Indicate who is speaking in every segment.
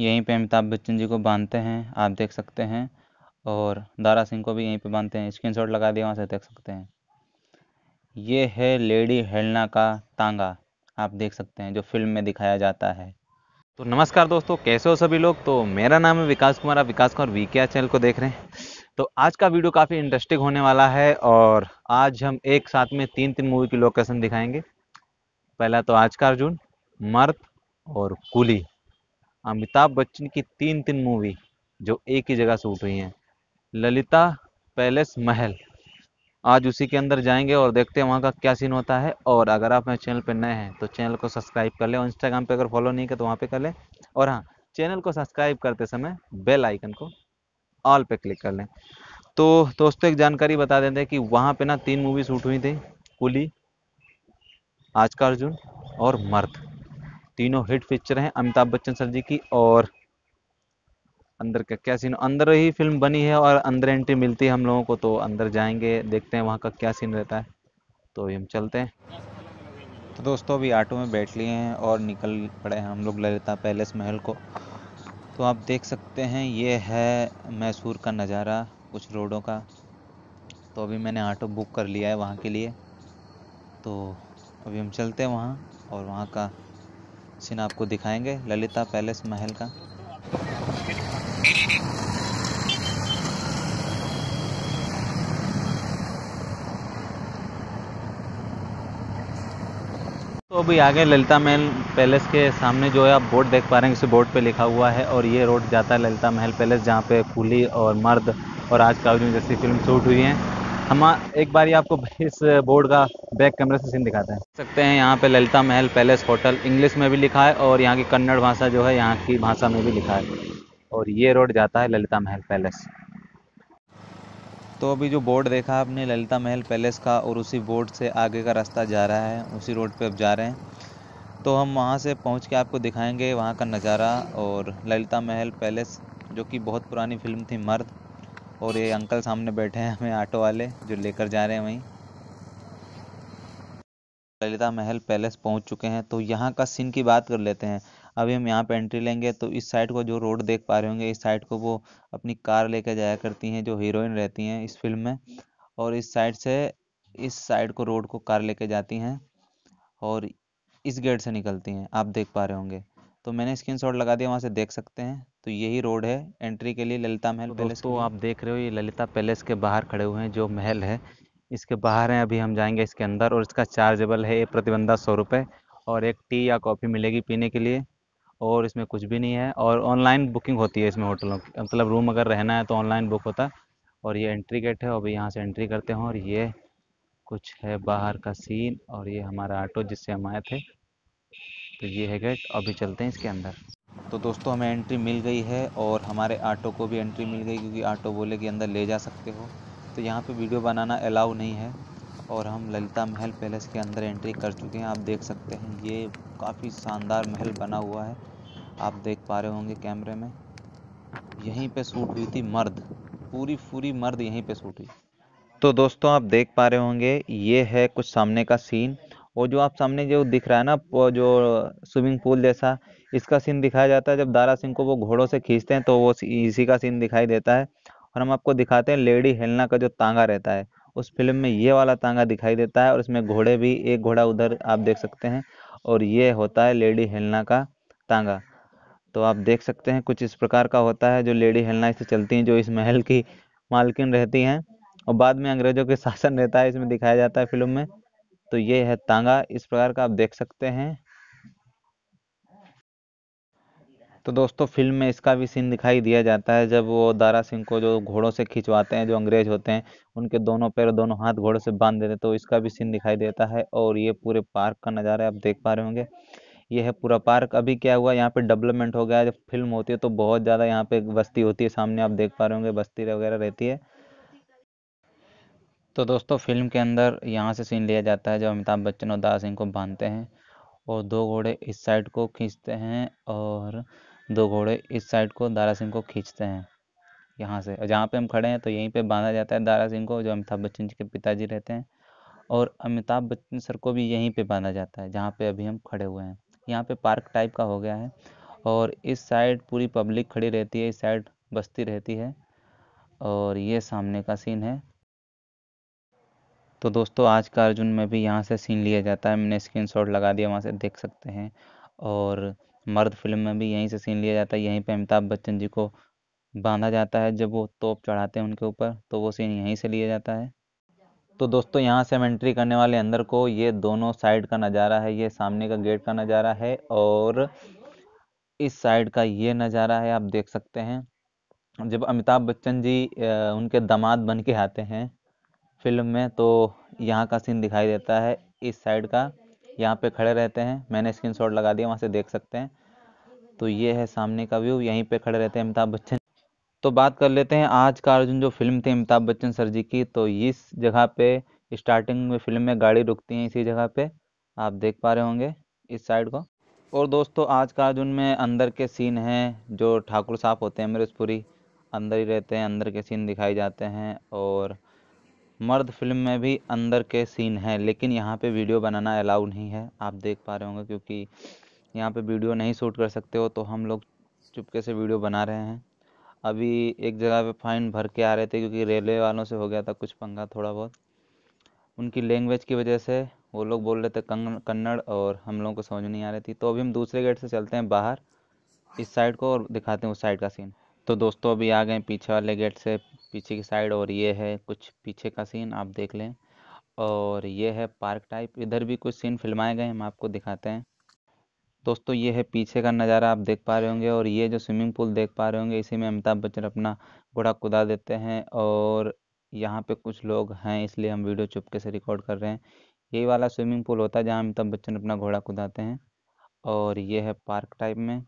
Speaker 1: यहीं पे अमिताभ बच्चन जी को बांधते हैं आप देख सकते हैं और दारा सिंह को भी यहीं पे बांधते हैं शॉट लगा दिया वहाँ से देख सकते हैं ये है लेडी हेलना का तांगा आप देख सकते हैं जो फिल्म में दिखाया जाता है तो नमस्कार दोस्तों कैसे हो सभी लोग तो मेरा नाम है विकास कुमार आप विकास कुमार वी चैनल को देख रहे हैं तो आज का वीडियो काफ़ी इंटरेस्टिंग होने वाला है और आज हम एक साथ में तीन तीन मूवी की लोकेशन दिखाएंगे पहला तो आज का अर्जुन मर्द और कुली अमिताभ बच्चन की तीन तीन मूवी जो एक ही जगह से उठ रही हैं ललिता पैलेस महल आज उसी के अंदर जाएंगे और देखते हैं वहाँ का क्या सीन होता है और अगर आप मेरे चैनल पर नए हैं तो चैनल को सब्सक्राइब कर लें और इंस्टाग्राम पे अगर फॉलो नहीं किया तो वहाँ पर कर लें और हाँ चैनल को सब्सक्राइब करते समय बेल आइकन को ऑल पे क्लिक कर लें तो दोस्तों एक जानकारी बता देते हैं कि वहाँ पे ना तीन मूवी शूट हुई थी कुली आज का अर्जुन और मर्द तीनों हिट पिक्चर हैं अमिताभ बच्चन सर जी की और अंदर का क्या सीन अंदर ही फिल्म बनी है और अंदर एंट्री मिलती है हम लोगों को तो अंदर जाएंगे देखते हैं वहाँ का क्या सीन रहता है तो हम चलते हैं तो दोस्तों अभी ऑटो में बैठ लिए हैं और निकल पड़े हैं हम लोग ललिता पैलेस महल को तो आप देख सकते हैं ये है मैसूर का नज़ारा कुछ रोडों का तो अभी मैंने ऑटो बुक कर लिया है वहाँ के लिए तो अभी हम चलते हैं वहाँ और वहाँ का सीन आपको दिखाएंगे ललिता पैलेस महल का तो अभी आगे ललिता महल पैलेस के सामने जो है आप बोर्ड देख पा रहे हैं इस बोर्ड पे लिखा हुआ है और ये रोड जाता है ललिता महल पैलेस जहाँ पे कूली और मर्द और आज काल जैसी फिल्म शूट हुई हैं हम एक बार आपको इस बोर्ड का बैक कैमरे से सीन दिखाते हैं सकते हैं यहाँ पे ललिता महल पैलेस होटल इंग्लिश में भी लिखा है और यहाँ की कन्नड़ भाषा जो है यहाँ की भाषा में भी लिखा है और ये रोड जाता है ललिता महल पैलेस तो अभी जो बोर्ड देखा आपने ललिता महल पैलेस का और उसी बोर्ड से आगे का रास्ता जा रहा है उसी रोड पे अब जा रहे हैं तो हम वहाँ से पहुँच के आपको दिखाएंगे वहाँ का नज़ारा और ललिता महल पैलेस जो कि बहुत पुरानी फिल्म थी मर्द और ये अंकल सामने बैठे हैं हमें ऑटो वाले जो लेकर जा रहे हैं वहीं ललिता महल पैलेस पहुंच चुके हैं तो यहाँ का सीन की बात कर लेते हैं अभी हम यहाँ पे एंट्री लेंगे तो इस साइड को जो रोड देख पा रहे होंगे इस साइड को वो अपनी कार लेकर जाया करती हैं जो हीरोइन रहती हैं इस फिल्म में और इस साइड से इस साइड को रोड को कार लेके जाती हैं और इस गेट से निकलती हैं आप देख पा रहे होंगे तो मैंने स्क्रीन शॉट लगा दिया वहाँ से देख सकते हैं तो यही रोड है एंट्री के लिए ललिता महल तो पैलेस तो आप देख रहे हो ये ललिता पैलेस के बाहर खड़े हुए हैं जो महल है इसके बाहर हैं अभी हम जाएंगे इसके अंदर और इसका चार्जेबल है प्रतिबंधा सौ रुपये और एक टी या कॉफ़ी मिलेगी पीने के लिए और इसमें कुछ भी नहीं है और ऑनलाइन बुकिंग होती है इसमें होटलों की मतलब रूम अगर रहना है तो ऑनलाइन बुक होता है और ये एंट्री गेट है अभी यहाँ से एंट्री करते हैं और ये कुछ है बाहर का सीन और ये हमारा ऑटो जिससे हम आए थे तो ये है गेट अभी चलते हैं इसके अंदर तो दोस्तों हमें एंट्री मिल गई है और हमारे आटो को भी एंट्री मिल गई क्योंकि आटो बोले कि अंदर ले जा सकते हो तो यहाँ पे वीडियो बनाना अलाउ नहीं है और हम ललिता महल पैलेस के अंदर एंट्री कर चुके हैं आप देख सकते हैं ये काफ़ी शानदार महल बना हुआ है आप देख पा रहे होंगे कैमरे में यहीं पर सूट हुई थी मर्द पूरी पूरी मर्द यहीं पर सूट हुई तो दोस्तों आप देख पा रहे होंगे ये है कुछ सामने का सीन वो जो आप सामने जो दिख रहा है ना जो स्विमिंग पूल जैसा इसका सीन दिखाया जाता है जब दारा सिंह को वो घोड़ों से खींचते हैं तो वो इसी का सीन दिखाई देता है और हम आपको दिखाते हैं लेडी हेलना का जो तांगा रहता है उस फिल्म में ये वाला तांगा दिखाई देता है और इसमें घोड़े भी एक घोड़ा उधर आप देख सकते हैं और ये होता है लेडी हेलना का तांगा तो आप देख सकते हैं कुछ इस प्रकार का होता है जो लेडी हेलना इससे चलती हैं जो इस महल की मालकिन रहती हैं और बाद में अंग्रेजों के शासन रहता है इसमें दिखाया जाता है फिल्म में तो ये है तांगा इस प्रकार का आप देख सकते हैं तो दोस्तों फिल्म में इसका भी सीन दिखाई दिया जाता है जब वो दारा सिंह को जो घोड़ों से खिंचवाते हैं जो अंग्रेज होते हैं उनके दोनों पैर दोनों हाथ घोड़ों से बांध देते हैं तो इसका भी सीन दिखाई देता है और ये पूरे पार्क का नज़ारा है आप देख पा रहे होंगे ये है पूरा पार्क अभी क्या हुआ यहाँ पे डेवलपमेंट हो गया जब फिल्म होती है तो बहुत ज़्यादा यहाँ पे बस्ती होती है सामने आप देख पा रहे होंगे बस्ती वगैरह रहती है तो दोस्तों फिल्म के अंदर यहाँ से सीन लिया जाता है जब अमिताभ बच्चन और दारा सिंह को बांधते हैं और दो घोड़े इस साइड को खींचते हैं और दो घोड़े इस साइड को दारा सिंह को खींचते हैं यहाँ से जहाँ पे हम खड़े हैं तो यहीं पे बांधा जाता है दारा सिंह को जो अमिताभ बच्चन जी के पिताजी रहते हैं और अमिताभ बच्चन सर को भी यहीं पे बांधा जाता है जहाँ पे अभी हम खड़े हुए हैं यहाँ पे पार्क टाइप का हो गया है और इस साइड पूरी पब्लिक खड़ी रहती है इस साइड बस्ती रहती है और ये सामने का सीन है तो दोस्तों आज का अर्जुन में भी यहाँ से सीन लिया जाता है मैंने स्क्रीन लगा दिया वहाँ से देख सकते हैं और मर्द फिल्म में भी यहीं से सीन लिया जाता है यहीं पे अमिताभ बच्चन जी को बांधा जाता है जब वो तोप चढ़ाते हैं उनके ऊपर तो वो सीन यहीं से लिया जाता है तो दोस्तों यहाँ से हम एंट्री करने वाले अंदर को ये दोनों साइड का नज़ारा है ये सामने का गेट का नज़ारा है और इस साइड का ये नज़ारा है आप देख सकते हैं जब अमिताभ बच्चन जी उनके दामाद बन के आते हैं फिल्म में तो यहाँ का सीन दिखाई देता है इस साइड का यहाँ पे खड़े रहते हैं मैंने शॉट लगा दिया वहाँ से देख सकते हैं तो ये है सामने का व्यू यहीं पे खड़े रहते हैं अमिताभ बच्चन तो बात कर लेते हैं आज का अर्जुन जो फिल्म थी अमिताभ बच्चन सर जी की तो इस जगह पे स्टार्टिंग में फिल्म में गाड़ी रुकती है इसी जगह पे आप देख पा रहे होंगे इस साइड को और दोस्तों आज का अर्जुन में अंदर के सीन हैं जो ठाकुर साहब होते हैं अमरीशपुरी अंदर ही रहते हैं अंदर के सीन दिखाई जाते हैं और मर्द फिल्म में भी अंदर के सीन हैं लेकिन यहाँ पे वीडियो बनाना अलाउ नहीं है आप देख पा रहे होंगे क्योंकि यहाँ पे वीडियो नहीं शूट कर सकते हो तो हम लोग चुपके से वीडियो बना रहे हैं अभी एक जगह पे फाइन भर के आ रहे थे क्योंकि रेलवे वालों से हो गया था कुछ पंगा थोड़ा बहुत उनकी लैंग्वेज की वजह से वो लोग बोल रहे थे कन्नड़ और हम लोगों को समझ नहीं आ रही थी तो अभी हम दूसरे गेट से चलते हैं बाहर इस साइड को और दिखाते हैं उस साइड का सीन तो दोस्तों अभी आ गए पीछे वाले गेट से पीछे की साइड और ये है कुछ पीछे का सीन आप देख लें और ये है पार्क टाइप इधर भी कुछ सीन फिल्माए गए हम आपको दिखाते हैं दोस्तों ये है पीछे का नज़ारा आप देख पा रहे होंगे और ये जो स्विमिंग पूल देख पा रहे होंगे इसी में अमिताभ बच्चन अपना घोड़ा कुदा देते हैं और यहाँ पे कुछ लोग हैं इसलिए हम वीडियो चुपके से रिकॉर्ड कर रहे हैं यही वाला स्विमिंग पूल होता है जहाँ अमिताभ बच्चन अपना घोड़ा कुदाते हैं और ये है पार्क टाइप में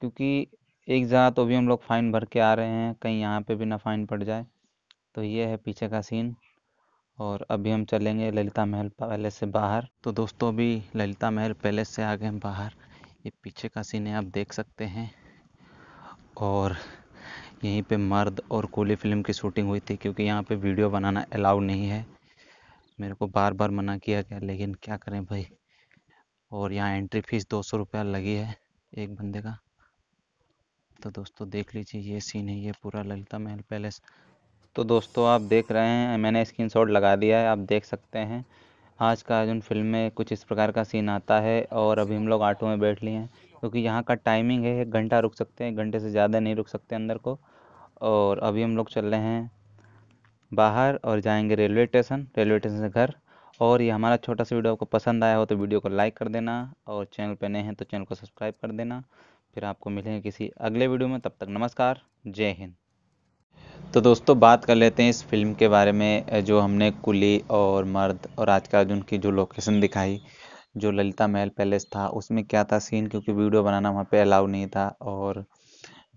Speaker 1: क्योंकि एक जगह तो भी हम लोग फ़ाइन भर के आ रहे हैं कहीं यहाँ पे भी ना फ़ाइन पड़ जाए तो ये है पीछे का सीन और अभी हम चलेंगे ललिता महल पैलेस से बाहर तो दोस्तों अभी ललिता महल पैलेस से आगे हम बाहर ये पीछे का सीन है आप देख सकते हैं और यहीं पे मर्द और कोली फिल्म की शूटिंग हुई थी क्योंकि यहाँ पे वीडियो बनाना अलाउड नहीं है मेरे को बार बार मना किया गया लेकिन क्या करें भाई और यहाँ एंट्री फ़ीस दो सौ रुपया लगी है एक बंदे का तो दोस्तों देख लीजिए ये सीन है ये पूरा ललिता महल पैलेस तो दोस्तों आप देख रहे हैं मैंने शॉट लगा दिया है आप देख सकते हैं आज का अर्जुन फिल्म में कुछ इस प्रकार का सीन आता है और अभी हम लोग ऑटो में बैठ लिए हैं क्योंकि यहाँ का टाइमिंग है एक घंटा रुक सकते हैं घंटे से ज़्यादा नहीं रुक सकते अंदर को और अभी हम लोग चल रहे हैं बाहर और जाएंगे रेलवे स्टेशन रेलवे स्टेशन से घर और ये हमारा छोटा सा वीडियो आपको पसंद आया हो तो वीडियो को लाइक कर देना और चैनल पर नए हैं तो चैनल को सब्सक्राइब कर देना फिर आपको मिलेंगे किसी अगले वीडियो में तब तक नमस्कार जय हिंद तो दोस्तों बात कर लेते हैं इस फिल्म के बारे में जो हमने कुली और मर्द और आज का की जो लोकेशन दिखाई जो ललिता महल पैलेस था उसमें क्या था सीन क्योंकि वीडियो बनाना वहाँ पे अलाउ नहीं था और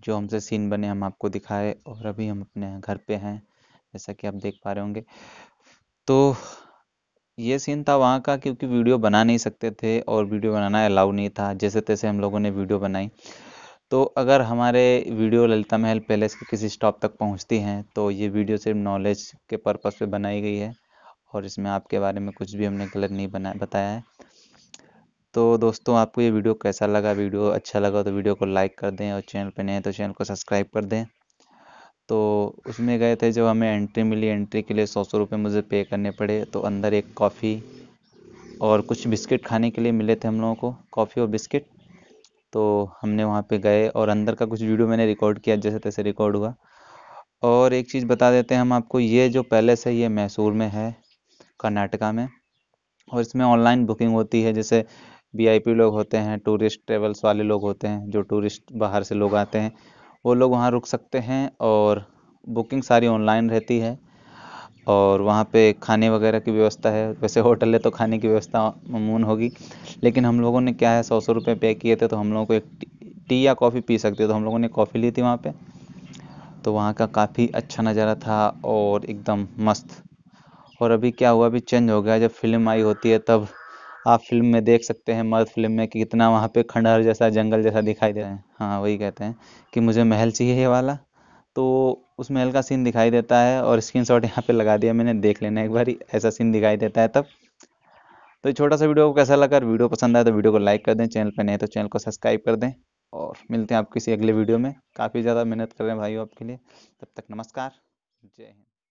Speaker 1: जो हमसे सीन बने हम आपको दिखाए और अभी हम अपने घर पे हैं जैसा कि आप देख पा रहे होंगे तो ये सीन था वहाँ का क्योंकि वीडियो बना नहीं सकते थे और वीडियो बनाना अलाउ नहीं था जैसे तैसे हम लोगों ने वीडियो बनाई तो अगर हमारे वीडियो ललिता महल पैलेस के किसी स्टॉप तक पहुँचती हैं तो ये वीडियो सिर्फ नॉलेज के पर्पज़ पे बनाई गई है और इसमें आपके बारे में कुछ भी हमने गलत नहीं बना बताया है तो दोस्तों आपको ये वीडियो कैसा लगा वीडियो अच्छा लगा तो वीडियो को लाइक कर दें और चैनल पर नए तो चैनल को सब्सक्राइब कर दें तो उसमें गए थे जब हमें एंट्री मिली एंट्री के लिए सौ सौ रुपये मुझे पे करने पड़े तो अंदर एक कॉफ़ी और कुछ बिस्किट खाने के लिए मिले थे हम लोगों को कॉफ़ी और बिस्किट तो हमने वहाँ पे गए और अंदर का कुछ वीडियो मैंने रिकॉर्ड किया जैसे तैसे रिकॉर्ड हुआ और एक चीज़ बता देते हैं हम आपको ये जो पैलेस है ये मैसूर में है कर्नाटका में और इसमें ऑनलाइन बुकिंग होती है जैसे वी लोग होते हैं टूरिस्ट ट्रेवल्स वाले लोग होते हैं जो टूरिस्ट बाहर से लोग आते हैं वो लोग वहाँ रुक सकते हैं और बुकिंग सारी ऑनलाइन रहती है और वहाँ पे खाने वगैरह की व्यवस्था है वैसे होटल है तो खाने की व्यवस्था ममून होगी लेकिन हम लोगों ने क्या है सौ सौ रुपये पे किए थे तो हम लोगों को एक टी या कॉफ़ी पी सकते हो तो हम लोगों ने कॉफ़ी ली थी वहाँ पे तो वहाँ का काफ़ी अच्छा नज़ारा था और एकदम मस्त और अभी क्या हुआ अभी चेंज हो गया जब फिल्म आई होती है तब आप फिल्म में देख सकते हैं मर्द फिल्म में कि कितना वहाँ पे खंडहर जैसा जंगल जैसा दिखाई दे रहा है हाँ वही कहते हैं कि मुझे महल चाहिए ये वाला तो उस महल का सीन दिखाई देता है और स्क्रीन शॉट यहाँ पे लगा दिया मैंने देख लेना एक बार ऐसा सीन दिखाई देता है तब तो छोटा सा वीडियो को कैसा लगा वीडियो पसंद आए तो वीडियो को लाइक कर दें चैनल पर नहीं तो चैनल को सब्सक्राइब कर दें और मिलते हैं आप किसी अगले वीडियो में काफ़ी ज़्यादा मेहनत कर रहे हैं भाइयों आपके लिए तब तक नमस्कार जय हिंद